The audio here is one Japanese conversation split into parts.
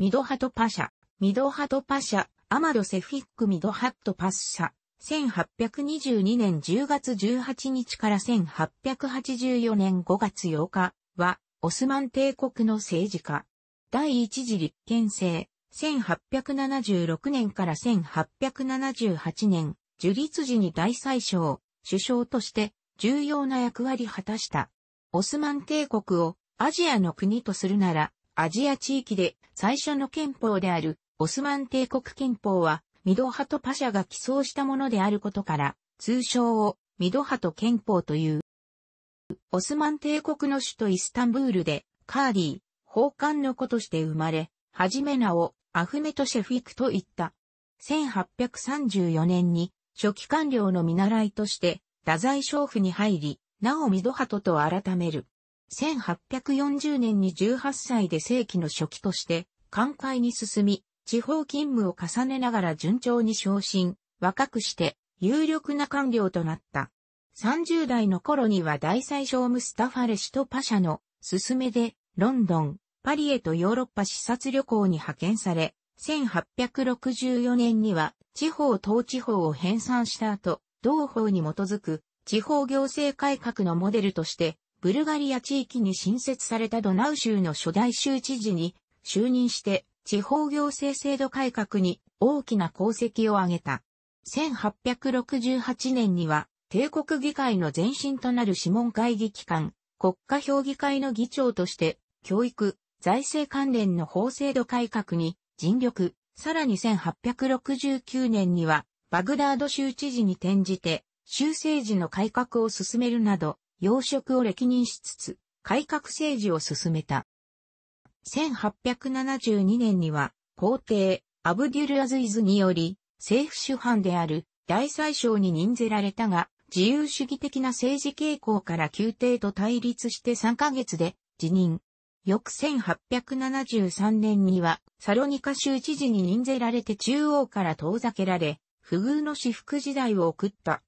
ミドハトパシャ、ミドハトパシャ、アマドセフィックミドハットパッシャ、1822年10月18日から1884年5月8日は、オスマン帝国の政治家。第一次立憲制、1876年から1878年、樹立時に大宰相、首相として重要な役割果たした。オスマン帝国をアジアの国とするなら、アジア地域で最初の憲法であるオスマン帝国憲法はミドハとパシャが起草したものであることから、通称をミドハと憲法という。オスマン帝国の首都イスタンブールでカーディー、宝冠の子として生まれ、はじめ名をアフメトシェフィクと言った。1834年に初期官僚の見習いとして、太宰将府に入り、なおミドハトと改める。1840年に18歳で世紀の初期として、官会に進み、地方勤務を重ねながら順調に昇進、若くして、有力な官僚となった。30代の頃には大宰相ムスタファレシとパシャのすめで、ロンドン、パリへとヨーロッパ視察旅行に派遣され、1864年には地方統治法を編纂した後、同法に基づく地方行政改革のモデルとしてブルガリア地域に新設されたドナウ州の初代州知事に就任して地方行政制度改革に大きな功績を挙げた。1868年には帝国議会の前身となる諮問会議機関、国家評議会の議長として教育、財政関連の法制度改革に尽力、さらに1869年にはバグダード州知事に転じて州政治の改革を進めるなど要職を歴任しつつ、改革政治を進めた。1872年には、皇帝、アブデュルアズイズにより、政府主犯である大宰相に任ぜられたが、自由主義的な政治傾向から宮廷と対立して3ヶ月で辞任。翌1873年には、サロニカ州知事に任ぜられて中央から遠ざけられ、不遇の私服時代を送った。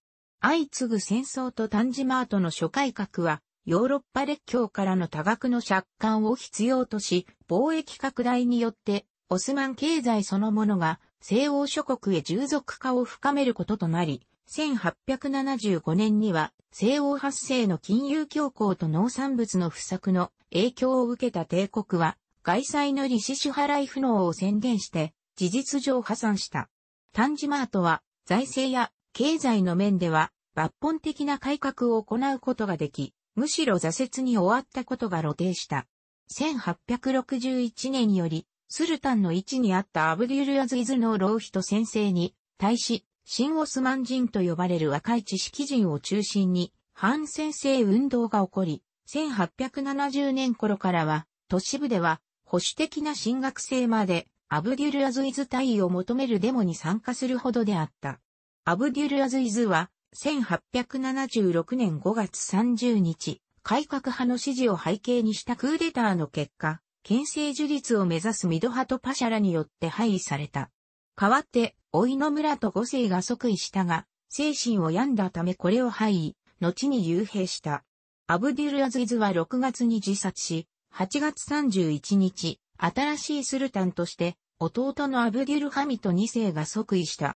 相次ぐ戦争とタンジマートの諸改革は、ヨーロッパ列強からの多額の借款を必要とし、貿易拡大によって、オスマン経済そのものが西欧諸国へ従属化を深めることとなり、1875年には西欧発生の金融恐慌と農産物の不作の影響を受けた帝国は、外債の利子支払い不能を宣言して、事実上破産した。タンジマートは財政や経済の面では抜本的な改革を行うことができ、むしろ挫折に終わったことが露呈した。1861年より、スルタンの位置にあったアブデュルアズイズの老人先生に、対し、新オスマン人と呼ばれる若い知識人を中心に、反先生運動が起こり、1870年頃からは、都市部では、保守的な新学生まで、アブデュルアズイズ隊を求めるデモに参加するほどであった。アブデュルアズイズは、1876年5月30日、改革派の支持を背景にしたクーデターの結果、県政樹立を目指すミド派とパシャラによって廃位された。代わって、老いの村と五世が即位したが、精神を病んだためこれを廃位、後に幽閉した。アブディル・アズイズは6月に自殺し、8月31日、新しいスルタンとして、弟のアブディル・ハミト2世が即位した。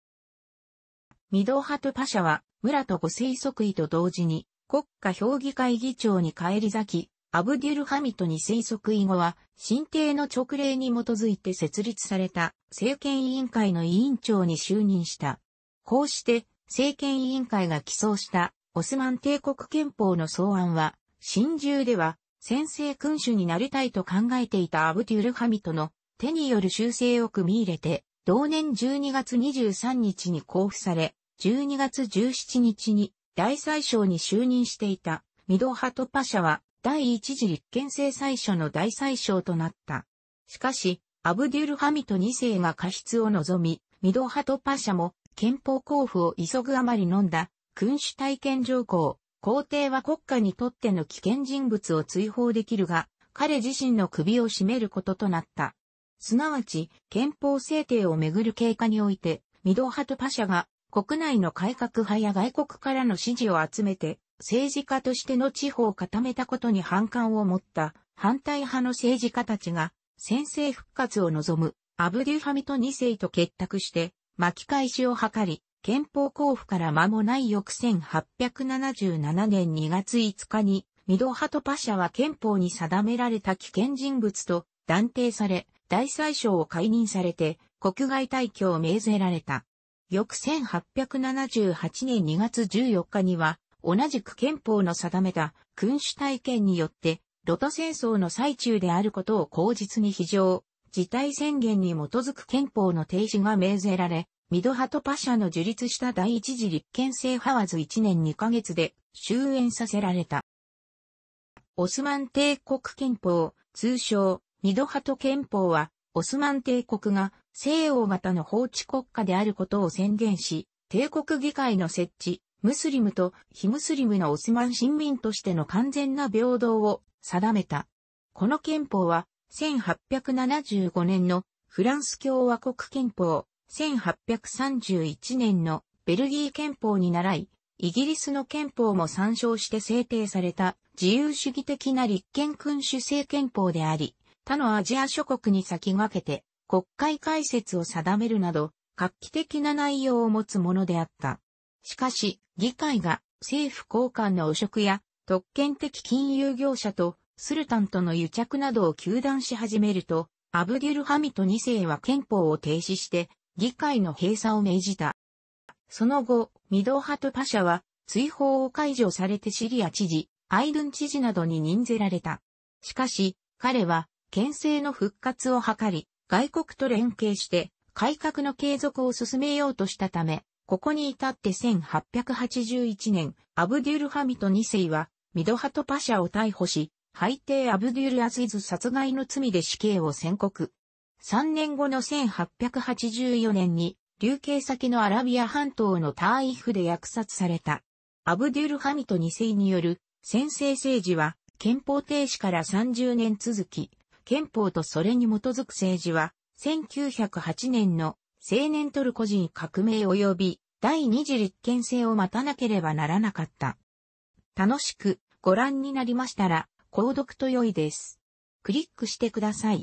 ミドハトパシャは、村とご生息位と同時に、国家評議会議長に返り咲き、アブデュルハミトに生息位後は、新帝の直令に基づいて設立された政権委員会の委員長に就任した。こうして、政権委員会が起草したオスマン帝国憲法の草案は、新獣では、先制君主になりたいと考えていたアブデュルハミトの手による修正を組み入れて、同年12月23日に交付され、12月17日に大宰相に就任していたミドハトパシャは第一次立憲制最初の大宰相となった。しかし、アブデュルハミト2世が過失を望み、ミドハトパシャも憲法交付を急ぐあまり飲んだ君主体験条項、皇帝は国家にとっての危険人物を追放できるが、彼自身の首を絞めることとなった。すなわち、憲法制定をめぐる経過において、ミドハトパシャが国内の改革派や外国からの支持を集めて、政治家としての地方を固めたことに反感を持った反対派の政治家たちが、先制復活を望むアブデュハミト2世と結託して、巻き返しを図り、憲法交付から間もない翌1877年2月5日に、ミドハトパシャは憲法に定められた危険人物と断定され、大宰相を解任されて、国外退去を命ぜられた。翌1878年2月14日には、同じく憲法の定めた君主体験によって、ロト戦争の最中であることを口実に非常、事態宣言に基づく憲法の停止が命ぜられ、ミドハトパシャの樹立した第一次立憲制ハワズ1年2ヶ月で終焉させられた。オスマン帝国憲法、通称、ミドハト憲法は、オスマン帝国が西欧型の法治国家であることを宣言し、帝国議会の設置、ムスリムと非ムスリムのオスマン新民としての完全な平等を定めた。この憲法は、1875年のフランス共和国憲法、1831年のベルギー憲法に倣い、イギリスの憲法も参照して制定された自由主義的な立憲君主制憲法であり、他のアジア諸国に先駆けて国会開設を定めるなど、画期的な内容を持つものであった。しかし、議会が政府高官の汚職や特権的金融業者とスルタンとの癒着などを糾弾し始めると、アブギュルハミト2世は憲法を停止して議会の閉鎖を命じた。その後、ミドハトパシャは追放を解除されてシリア知事、アイドゥン知事などに任ぜられた。しかし、彼は県政の復活を図り、外国と連携して改革の継続を進めようとしたため、ここに至って1881年、アブデュルハミト2世は、ミドハトパシャを逮捕し、背帝アブデュルアズイズ殺害の罪で死刑を宣告。3年後の1884年に、流刑先のアラビア半島のターイフで虐殺された。アブデュルハミト2世による先制政治は憲法停止から30年続き、憲法とそれに基づく政治は、1908年の青年トルコ人革命及び第二次立憲制を待たなければならなかった。楽しくご覧になりましたら、購読と良いです。クリックしてください。